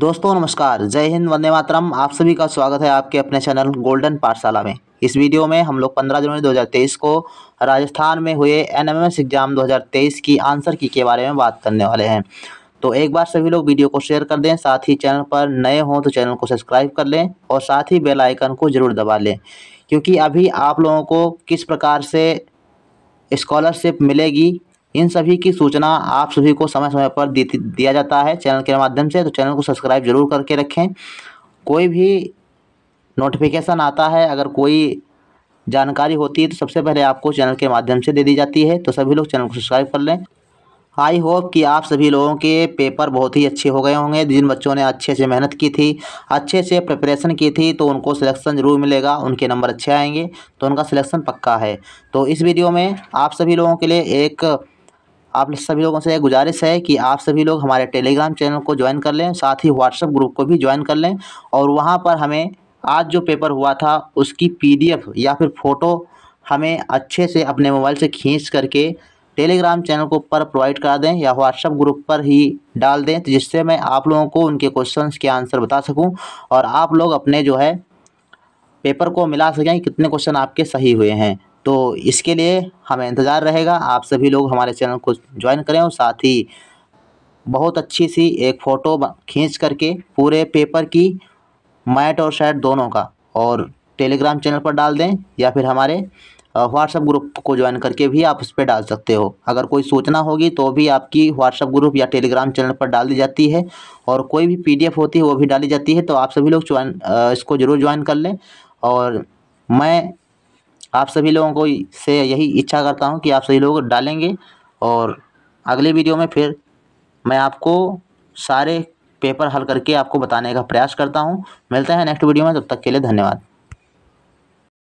दोस्तों नमस्कार जय हिंद वंदे मातरम आप सभी का स्वागत है आपके अपने चैनल गोल्डन पाठशाला में इस वीडियो में हम लोग 15 जनवरी 2023 को राजस्थान में हुए एनएमएमएस एग्ज़ाम 2023 की आंसर की के बारे में बात करने वाले हैं तो एक बार सभी लोग वीडियो को शेयर कर दें साथ ही चैनल पर नए हों तो चैनल को सब्सक्राइब कर लें और साथ ही बेलाइकन को ज़रूर दबा लें क्योंकि अभी आप लोगों को किस प्रकार से स्कॉलरशिप मिलेगी इन सभी की सूचना आप सभी को समय समय पर दिया जाता है चैनल के माध्यम से तो चैनल को सब्सक्राइब जरूर करके रखें कोई भी नोटिफिकेशन आता है अगर कोई जानकारी होती है तो सबसे पहले आपको चैनल के माध्यम से दे दी जाती है तो सभी लोग चैनल को सब्सक्राइब कर लें आई होप कि आप सभी लोगों के पेपर बहुत ही अच्छे हो गए होंगे जिन बच्चों ने अच्छे से मेहनत की थी अच्छे से प्रिपरेशन की थी तो उनको सिलेक्शन जरूर मिलेगा उनके नंबर अच्छे आएंगे तो उनका सिलेक्शन पक्का है तो इस वीडियो में आप सभी लोगों के लिए एक आप सभी लोगों से यह गुजारिश है कि आप सभी लोग हमारे टेलीग्राम चैनल को ज्वाइन कर लें साथ ही व्हाट्सएप ग्रुप को भी ज्वाइन कर लें और वहाँ पर हमें आज जो पेपर हुआ था उसकी पीडीएफ या फिर फ़ोटो हमें अच्छे से अपने मोबाइल से खींच करके टेलीग्राम चैनल को पर प्रोवाइड करा दें या व्हाट्सएप ग्रुप पर ही डाल दें तो जिससे मैं आप लोगों को उनके क्वेश्चंस के आंसर बता सकूं और आप लोग अपने जो है पेपर को मिला सकें कितने क्वेश्चन आपके सही हुए हैं तो इसके लिए हमें इंतज़ार रहेगा आप सभी लोग हमारे चैनल को ज्वाइन करें और साथ ही बहुत अच्छी सी एक फ़ोटो खींच करके पूरे पेपर की मैट और शर्ट दोनों का और टेलीग्राम चैनल पर डाल दें या फिर हमारे व्हाट्सएप ग्रुप को ज्वाइन करके भी आप उस पर डाल सकते हो अगर कोई सूचना होगी तो भी आपकी व्हाट्सएप ग्रुप या टेलीग्राम चैनल पर डाल दी जाती है और कोई भी पीडीएफ होती है वो भी डाली जाती है तो आप सभी लोग ज्वाइन इसको ज़रूर ज्वाइन कर लें और मैं आप सभी लोगों को से यही इच्छा करता हूँ कि आप सभी लोग डालेंगे और अगले वीडियो में फिर मैं आपको सारे पेपर हल करके आपको बताने का प्रयास करता हूँ मिलते हैं नेक्स्ट वीडियो में तब तक के लिए धन्यवाद